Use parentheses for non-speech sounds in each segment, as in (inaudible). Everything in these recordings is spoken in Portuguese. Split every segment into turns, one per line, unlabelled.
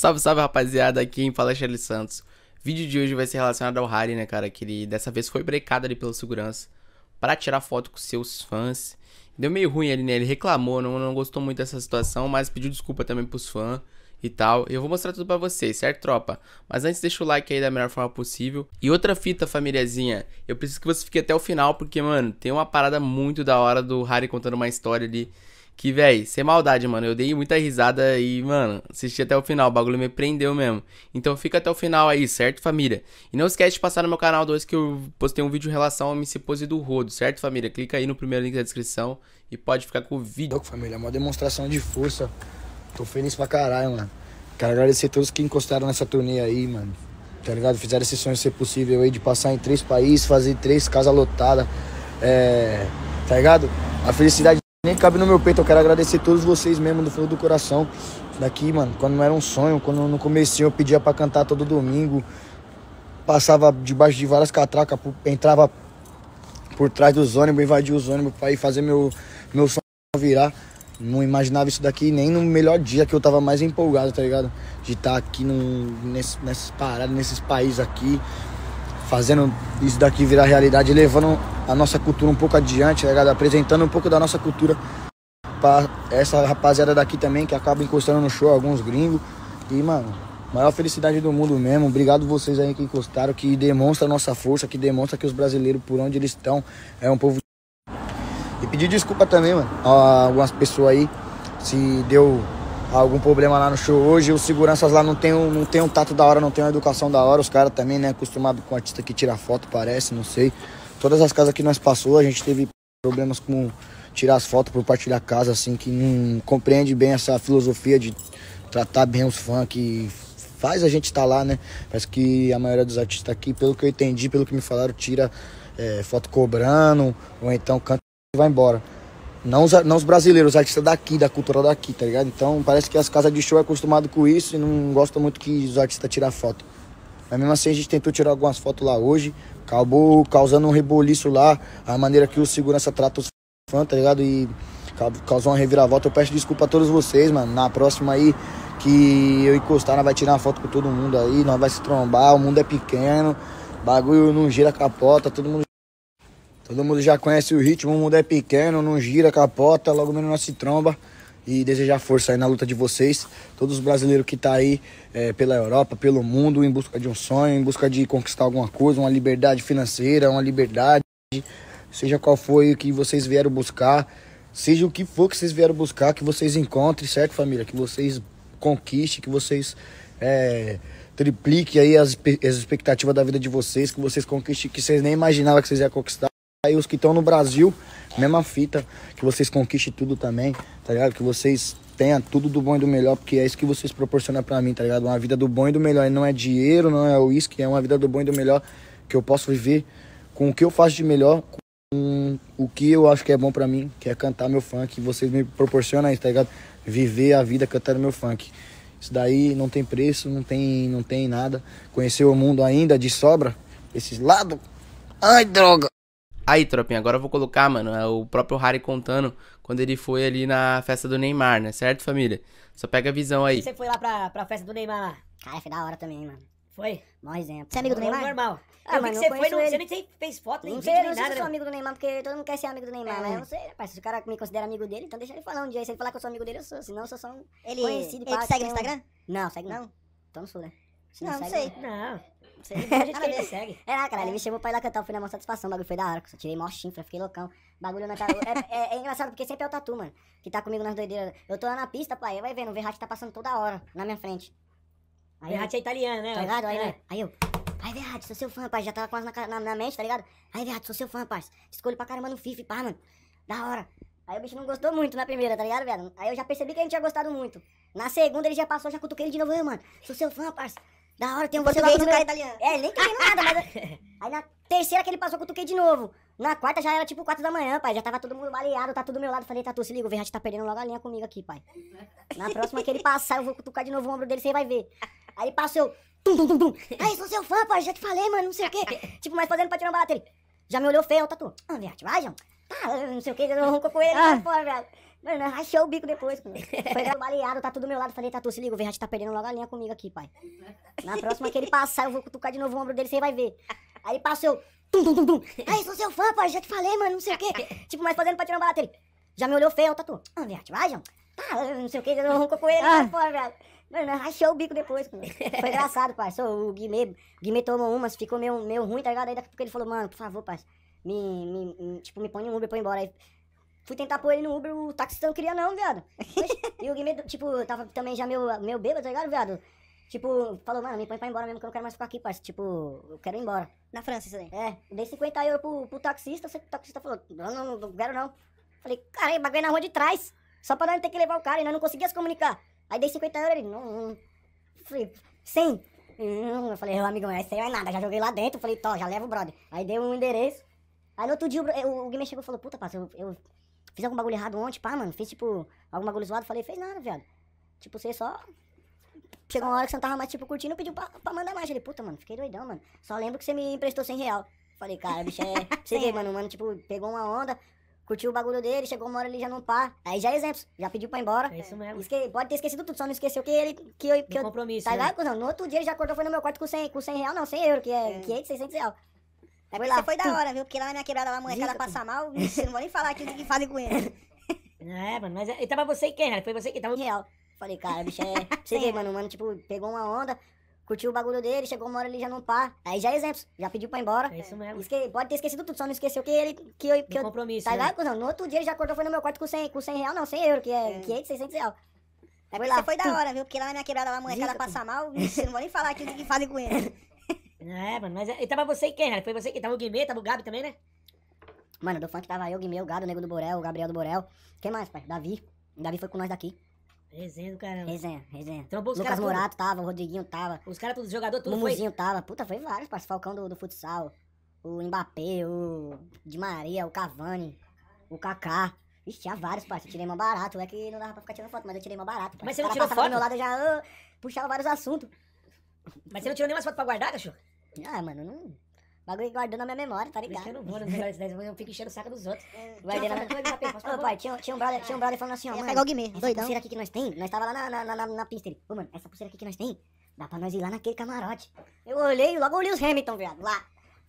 Salve, salve rapaziada, aqui em fala Charles Santos. O vídeo de hoje vai ser relacionado ao Harry, né, cara? Que ele dessa vez foi brecado ali pela segurança para tirar foto com seus fãs. Deu meio ruim ali, né? Ele reclamou, não, não gostou muito dessa situação, mas pediu desculpa também pros fãs e tal. Eu vou mostrar tudo para vocês, certo, tropa? Mas antes, deixa o like aí da melhor forma possível. E outra fita, famíliazinha, eu preciso que você fique até o final, porque, mano, tem uma parada muito da hora do Harry contando uma história ali. De que, véi, sem maldade, mano. Eu dei muita risada e, mano, assisti até o final. O bagulho me prendeu mesmo. Então fica até o final aí, certo, família? E não esquece de passar no meu canal 2 que eu postei um vídeo em relação ao MC Pose do Rodo, certo, família? Clica aí no primeiro link da descrição e pode ficar com o vídeo.
Louco, família. Uma demonstração de força. Tô feliz pra caralho, mano. Quero agradecer a todos que encostaram nessa turnê aí, mano. Tá ligado? Fizeram esse sonho ser possível aí de passar em três países, fazer três casas lotadas. É. Tá ligado? A felicidade nem cabe no meu peito, eu quero agradecer todos vocês mesmo do fundo do coração. Daqui, mano, quando não era um sonho, quando no começo eu pedia para cantar todo domingo, passava debaixo de várias catracas, entrava por trás dos ônibus, invadia os ônibus para ir fazer meu, meu som virar. Não imaginava isso daqui nem no melhor dia que eu tava mais empolgado, tá ligado? De estar tá aqui num, nesse, nessas paradas, nesses países aqui, fazendo isso daqui virar realidade, levando a nossa cultura um pouco adiante, tá ligado? Apresentando um pouco da nossa cultura para essa rapaziada daqui também que acaba encostando no show, alguns gringos. E, mano, maior felicidade do mundo mesmo. Obrigado vocês aí que encostaram, que demonstra a nossa força, que demonstra que os brasileiros, por onde eles estão, é um povo. E pedir desculpa também, mano, a algumas pessoas aí, se deu algum problema lá no show hoje. Os seguranças lá não tem um, não tem um tato da hora, não tem uma educação da hora. Os caras também, né, acostumados com artista que tira foto, parece, não sei. Todas as casas que nós passou, a gente teve problemas com tirar as fotos por parte da casa, assim, que não compreende bem essa filosofia de tratar bem os fãs, que faz a gente estar tá lá, né? Parece que a maioria dos artistas aqui, pelo que eu entendi, pelo que me falaram, tira é, foto cobrando, ou então canta e vai embora. Não os, não os brasileiros, os artistas daqui, da cultura daqui, tá ligado? Então parece que as casas de show é acostumado com isso e não gosta muito que os artistas tirem foto. Mas mesmo assim a gente tentou tirar algumas fotos lá hoje. Acabou causando um reboliço lá, a maneira que o segurança trata os fãs, tá ligado? E causou uma reviravolta. Eu peço desculpa a todos vocês, mano. Na próxima aí que eu encostar, nós vai tirar uma foto com todo mundo aí, nós vai se trombar, o mundo é pequeno, bagulho não gira capota, todo mundo Todo mundo já conhece o ritmo, o mundo é pequeno, não gira capota, logo menos nós se tromba e desejar força aí na luta de vocês. Todos os brasileiros que tá aí é, pela Europa, pelo mundo, em busca de um sonho, em busca de conquistar alguma coisa, uma liberdade financeira, uma liberdade, seja qual foi o que vocês vieram buscar, seja o que for que vocês vieram buscar, que vocês encontrem, certo, família? Que vocês conquistem, que vocês é, tripliquem aí as, as expectativas da vida de vocês, que vocês conquistem, que vocês nem imaginavam que vocês iam conquistar. Aí os que estão no Brasil, Mesma fita, que vocês conquistem tudo também, tá ligado? Que vocês tenham tudo do bom e do melhor, porque é isso que vocês proporcionam para mim, tá ligado? Uma vida do bom e do melhor. E não é dinheiro, não é uísque, é uma vida do bom e do melhor que eu posso viver com o que eu faço de melhor, com o que eu acho que é bom para mim, que é cantar meu funk. Vocês me proporcionam isso, tá ligado? Viver a vida cantando meu funk. Isso daí não tem preço, não tem, não tem nada. Conhecer o mundo ainda de sobra, esses lados.
Ai, droga! Aí, tropinha, agora eu vou colocar, mano, é o próprio Harry contando quando ele foi ali na festa do Neymar, né? Certo, família? Só pega a visão aí. Você
foi lá pra, pra festa do Neymar lá? Cara, foi da hora também, mano. Foi? Mó exemplo. Você é amigo do Neymar? Normal. Ah, eu mano, vi que você foi, não, ele. você nem fez foto, nem não sei, eu nada. sou né? amigo do Neymar, porque todo mundo quer ser amigo do Neymar, é. mas eu não sei, rapaz. Se o cara me considera amigo dele, então deixa ele falar um dia. Se ele falar que eu sou amigo dele, eu sou. Senão eu sou só um ele, conhecido. Ele segue no Instagram? Não, segue não. Então não sou, né? Você não, não sei. Né? Não. Você a gente que segue. É, cara, ele me chamou pra ir lá cantar, eu fui na maior satisfação, o bagulho foi da hora, eu tirei mó chinfra, fiquei loucão. Bagulho na cara. É, é, é, engraçado, porque sempre é o Tatu, mano, que tá comigo nas doideiras. Eu tô lá na pista, pai, vai vendo, o Verratti tá passando toda hora na minha frente. Aí, Verratti é italiano, né? Tá ligado? Aí, é. aí eu, Aí, Verratti, sou seu fã, rapaz. Já tava as na, na, na mente, tá ligado? Aí, Verratti, sou seu fã, rapaz. Escolho pra caramba no FIFA, pá, mano. Da hora. Aí o bicho não gostou muito na primeira, tá ligado, velho? Aí eu já percebi que ele tinha gostado muito. Na segunda ele já passou, já cutuquei ele de novo, mano. Sou seu fã, rapaz. Da hora, tem um português e o cara italiano. É, nem queria nada, mas... (laughs) Aí na terceira que ele passou, cutuquei de novo. Na quarta já era tipo quatro da manhã, pai. Já tava todo mundo baleado, tá tudo do meu lado. Falei, Tatu, se liga, o Verratti tá perdendo logo a linha comigo aqui, pai. Na próxima que ele passar, eu vou cutucar de novo o ombro dele, você vai ver. Aí ele passou, tum, tum, tum, tum. Aí, sou seu fã, pai, já te falei, mano, não sei o quê. (laughs) Tipo, mas fazendo pra tirar uma balata, ele já me olhou feio, Tatu. Ah, Verratti, vai, João. Tá, não sei o quê, eu roncou com ele, ah. Tá fora, velho. Mano, nós rachou o bico depois, Foi baleado, tá tudo do meu lado. Falei, Tatu, se liga, o Verratti tá perdendo logo a linha comigo aqui, pai. Na próxima que ele passar, eu vou cutucar de novo o ombro dele, você vai ver. Aí passou, Tum, tum, tum, tum. Aí, sou seu fã, pai, já te falei, mano, não sei o quê. tipo, mas fazendo pra tirar uma balata, dele Já me olhou feio, Tatu. Ah, Verratti, vai, João. Tá, não sei o quê, eu não com ele, ah. Tá velho. Mano, rachou o bico depois, mano. Foi engraçado, pai. O Guimê, Guimê tomou umas, ficou meio, meio ruim, tá ligado? Aí daqui a pouco ele falou, mano, por favor, pai me, me, me, tipo, me põe no Uber e eu embora. Aí, Fui tentar pôr ele no Uber, o taxista não queria não, viado. e o Guimê, tipo, tava também já meu meio bêbado, tá ligado, viado? Tipo, falou, mano, me põe pra ir embora mesmo, que eu não quero mais ficar aqui, parceiro. Tipo, eu quero ir embora. Na França, isso aí? É, dei 50 euros pro, pro taxista, o taxista falou, não, não, não quero não. Falei, cara, bagulho é na rua de trás, só pra não ter que levar o cara, e nós não conseguia se comunicar. Aí dei 50 euros, ele, não, não. Falei, 100. Hum, eu falei, ô amigo mas aí mais é nada, já joguei lá dentro, falei, tô, já leva o brother. Aí dei um endereço. Aí no outro dia o, o, o Guimê chegou e falou, puta, parceiro, eu, eu Fiz algum bagulho errado ontem, pá, mano. Fiz, tipo, algum bagulho zoado, falei, fez nada, viado. Tipo, você só. Chegou uma hora que você não tava mais, tipo, curtindo, pediu pra, pra mandar mais. Ele, puta, mano, fiquei doidão, mano. Só lembro que você me emprestou 100 real. Falei, cara, bicho, é. (laughs) Você vê, mano, mano, tipo, pegou uma onda, curtiu o bagulho dele, chegou uma hora ele já não pá. Aí já é exemplo, já pediu pra ir embora. É isso mesmo. Esque... Pode ter esquecido tudo, só não esqueceu que ele. Que eu, que eu... compromisso. Tá né? ligado, né? Não, no outro dia ele já acordou, foi no meu quarto com 100, com 100 real, não, 100 euro, que é, é. 500, 600 real. Foi lá. Tá foi da hora, viu? Porque lá na minha quebrada lá, a molecada passa mal, você não vou nem falar aqui o que fazem com ele. É, mano, mas é, e tava você e quem, né? Foi você que tava. Real. É? Falei, cara, bicho é. (laughs) Você vê, mano, mano, tipo, pegou uma onda, curtiu o bagulho dele, chegou uma hora ele já não pá. Aí já é exemplo, já pediu pra ir embora. É isso mesmo. Esque... Pode ter esquecido tudo, só não esqueceu que ele. Que eu, que eu... compromisso. Tá né? ligado, né? no outro dia ele já acordou, foi no meu quarto com 100, com 100 real, não, 100 euro, que é, é. 500, 600 real. Aí foi lá. foi da hora, viu? Porque lá na minha quebrada lá, a molecada passa mal, você não vou nem falar aqui o que fazem com ele. (laughs) É, mano, mas é, e tava você e quem, né? Foi você que tava o Guimê, tava o Gabi também, né? Mano, do funk tava eu, o Guimê, o Gabi, o Nego do Borel, o Gabriel do Borel. Quem mais, pai? Davi. O Davi foi com nós daqui. Resenha do caramba. Resenha, resenha. Trombou então, os Lucas cara Morato tudo. tava, o Rodriguinho tava. Os caras, todos jogador, tudo o foi? tava. Puta, foi vários, parceiro. Falcão do, do futsal. O Mbappé, o Di Maria, o Cavani, o Kaká. Ixi, tinha vários, parceiro. Tirei uma barato. É que não dava pra ficar tirando foto, mas eu tirei uma barato. Mas você não tirou foto? do meu lado, eu já oh, puxava vários assuntos. Mas você não tirou nem mais foto pra guardar, cachorro? Ah, mano, não. O bagulho guardou na minha memória, tá ligado? Eu não vou nos melhores 10, eu fico enchendo o saco dos outros. Vai é. na minha Ô, pai, tinha, um brother, tinha um brother falando assim, ó. Mano, pegar o Guimê, essa doidão. pulseira aqui que nós tem, nós tava lá na, na, na, na pista. Ele, ô, mano, essa pulseira aqui que nós tem, dá pra nós ir lá naquele camarote. Eu olhei, logo olhei os Hamilton, viado, lá.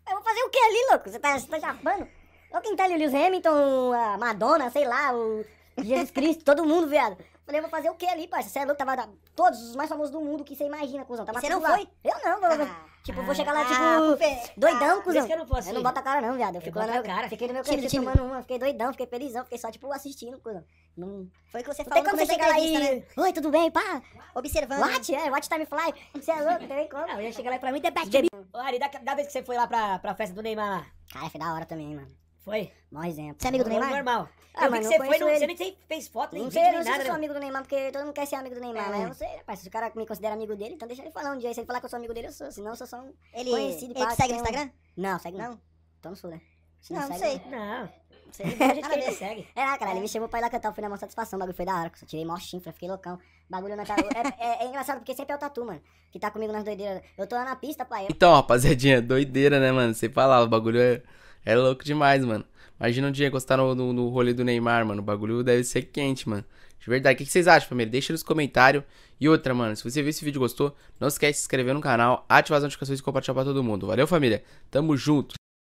Eu vou fazer o que ali, louco? Você tá, tá chapando? Olha quem tá ali, o Lewis Hamilton, a Madonna, sei lá, o Jesus Cristo, todo mundo, viado. Falei, vou fazer o que ali, parça? Você é louco, tava todos os mais famosos do mundo que você imagina, cuzão. você não lá. foi? Eu não, vou, ah, Tipo, vou chegar lá, ah, tipo, ah, doidão, ah, cuzão. Eu não, eu não boto a cara, não, viado. Eu fico eu cara. Fiquei no meu canto tomando uma, fiquei doidão, fiquei felizão, fiquei só, tipo, assistindo, cuzão. Não... Foi o que você falou. Tem como você chegar lá e. Né? Oi, tudo bem? Pá! Observando. Watch, é, watch time fly. Você é louco, tem como. Não, eu ia chegar lá pra mim, the best. Ô, Ari, da, da vez que você foi lá pra festa do Neymar lá. Cara, foi da hora também, mano. Foi? Mó exemplo. Você é amigo do Neymar? Normal. Ah, eu vi que você foi, não, você nem fez foto, nem não vídeo, sei, nem nada. não sei se eu sou né? amigo do Neymar, porque todo mundo quer ser amigo do Neymar, é. mas eu sei, rapaz, se o cara me considera amigo dele, então deixa ele falar um dia. Se ele falar que eu sou amigo dele, eu sou, senão eu sou só um ele, conhecido. Ele segue no assim, Instagram? Não, segue não. Então não sou, né? Se não, não, não sei. Não. ele não (laughs) segue. É, ah, cara, ele é. me chamou pra ir lá cantar, eu fui na maior satisfação, o bagulho foi da hora, eu tirei mó chifra, fiquei loucão. Bagulho na cara. É, é, é, engraçado porque sempre é o Tatu, mano, que tá comigo nas doideiras. Eu tô lá na pista, pai.
Então, rapaziadinha, doideira, né, mano? Você falar, o bagulho é. É louco demais, mano. Imagina um dia gostar no, no, no rolê do Neymar, mano. O bagulho deve ser quente, mano. De verdade. O que, que vocês acham, família? Deixa nos comentários. E outra, mano, se você viu esse vídeo e gostou, não esquece de se inscrever no canal, ativar as notificações e compartilhar pra todo mundo. Valeu, família. Tamo junto.